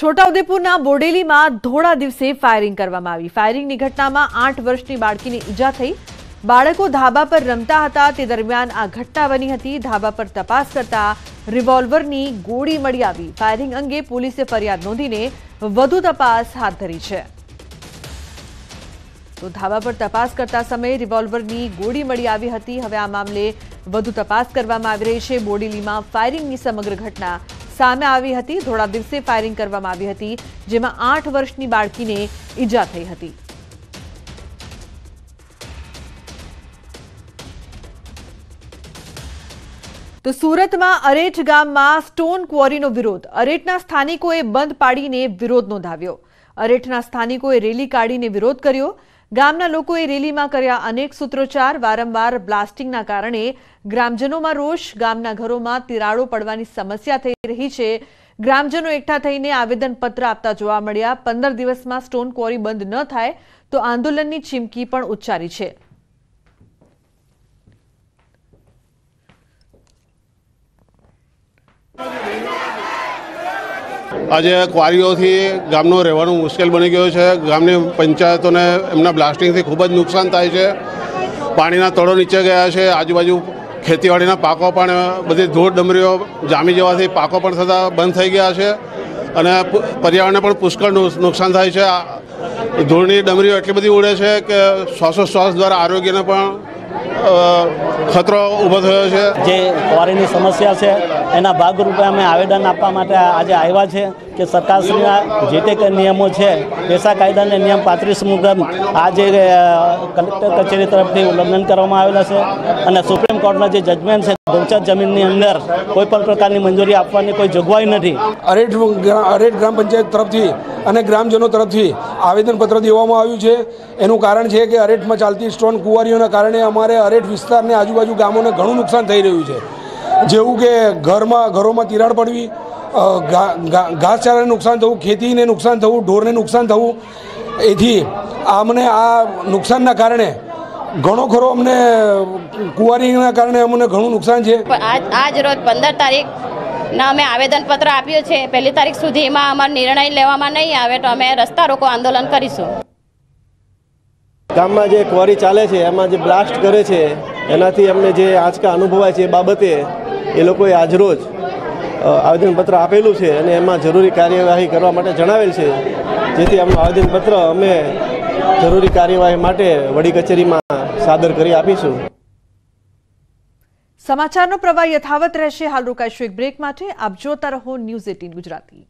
छोटा उदयपुर ना बोडेली मा ढोडा दिवसे फायरिंग करमा आवी फायरिंग नी घटनामा 8 વર્ષની બાળકીને ઈજા થઈ બાળકો ढाबा पर રમતા હતા તે દરમિયાન આ ઘટના બની હતી ढाबा पर تપાસ કરતા रिवॉल्वर नी ગોળી મડી આવી फायरिंग અંગે પોલીસે ફરિયાદ નોંધીને વધુ તપાસ હાથ ધરી છે તો ढाबा पर تપાસ કરતા સમયે रिवॉल्वर नी ગોળી મડી આવી હતી હવે આ મામલે વધુ તપાસ કરવામાં આવી રહી છે બોડેલીમાં फायरिंग ની સમગ્ર ઘટના સામે આવી હતી થોડા દિવસે ફાયરિંગ કરવામાં આવી હતી જેમાં આઠ વર્ષની બાળકીને ઈજા થઈ હતી તો સુરતમાં અરેઠ ગામમાં સ્ટોન ક્વોરીનો વિરોધ અરેઠના સ્થાનિકોએ બંધ પાડીને વિરોધ નોંધાવ્યો અરેઠના સ્થાનિકોએ રેલી કાઢીને વિરોધ કર્યો गामના લોકો એ રીલીમાં કર્યા અનેક સૂત્રોચાર વારંવાર બ્લાસ્ટિંગના કારણે ગ્રામજનોમાં રોષ ગામના ઘરોમાં તિરાડો પડવાની સમસ્યા થઈ રહી છે ગ્રામજનો એકઠા થઈને આવેદનપત્ર આપતા જોવા મળ્યા 15 દિવસમાં સ્ટોન કોરી બંધ ન થાય તો આંદોલનની ચીમકી પણ ઉચ્ચારી છે આજે ક્વારીઓથી ગામનું રહેવાનું મુશ્કેલ બની ગયું છે ગામની પંચાયતોને એમના બ્લાસ્ટિંગથી ખૂબ જ નુકસાન થાય છે પાણીના તળો નીચે ગયા છે આજુબાજુ ખેતીવાડીના પાકો પણ બધી ધૂળ ડમરીઓ જામી જવાથી પાકો પણ થતા બંધ થઈ ગયા છે અને પર્યાવરણને પણ પુષ્કળ નુકસાન થાય છે ધૂળની ડમરીઓ એટલી બધી ઉડે છે કે શ્વાસોશ્વાસ દ્વારા આરોગ્યને પણ ખતરો ઊભો થયો છે જે ક્વોરીની સમસ્યા છે એના ભાગરૂપે અમે આવેદન આપવા માટે આજે આવ્યા છે કે સરકારશ્રીના જે તે કંઈ નિયમો છે પેસા કાયદાને નિયમ પાંત્રીસ મુજબ આજે કલેક્ટર કચેરી તરફથી ઉલ્લંઘન કરવામાં આવેલા છે અને સુપ્રીમ કોર્ટના જે જજમેન્ટ છે પંચાયત જમીનની અંદર કોઈ પણ પ્રકારની મંજૂરી આપવાની કોઈ જોગવાઈ નથી અરેઠ અરેઠ ગ્રામ પંચાયત તરફથી અને ગ્રામજનો તરફથી આવેદનપત્ર દેવામાં આવ્યું છે એનું કારણ છે કે અરેઠમાં ચાલતી સ્ટોન કુંવારીઓના કારણે અમારે અરેઠ વિસ્તારને આજુબાજુ ગામોને ઘણું નુકસાન થઈ રહ્યું છે જેવું કે ઘરમાં ઘરોમાં તિરાડ પડવી ઘાસચારાને નુકસાન થવું ખેતીને નુકસાન થવું ઢોરને નુકસાન થવું એથી અમને આ નુકસાનના કારણે ઘણો ખરો અમને કુંવારીના કારણે અમને ઘણું નુકસાન છે આજ રોજ પંદર તારીખ ના અમે આવેદનપત્ર આપ્યું છે પહેલી તારીખ સુધી એમાં અમારો નિર્ણય લેવામાં નહીં આવે તો અમે રસ્તા રોકો આંદોલન કરીશું ગામમાં જે ક્વોરી ચાલે છે એમાં જે બ્લાસ્ટ કરે છે એનાથી અમને જે આંચકા અનુભવાય છે એ બાબતે એ લોકોએ આજરોજ આવેદનપત્ર આપેલું છે અને એમાં જરૂરી કાર્યવાહી કરવા માટે જણાવેલ છે જેથી આવેદન આવેદનપત્ર અમે જરૂરી કાર્યવાહી માટે વડી કચેરીમાં સાદર કરી આપીશું સમાચારનો પ્રવાહ યથાવત રહેશે હાલ રોકાઈશું એક બ્રેક માટે આપ જોતા રહો ન્યૂઝ એટીન ગુજરાતી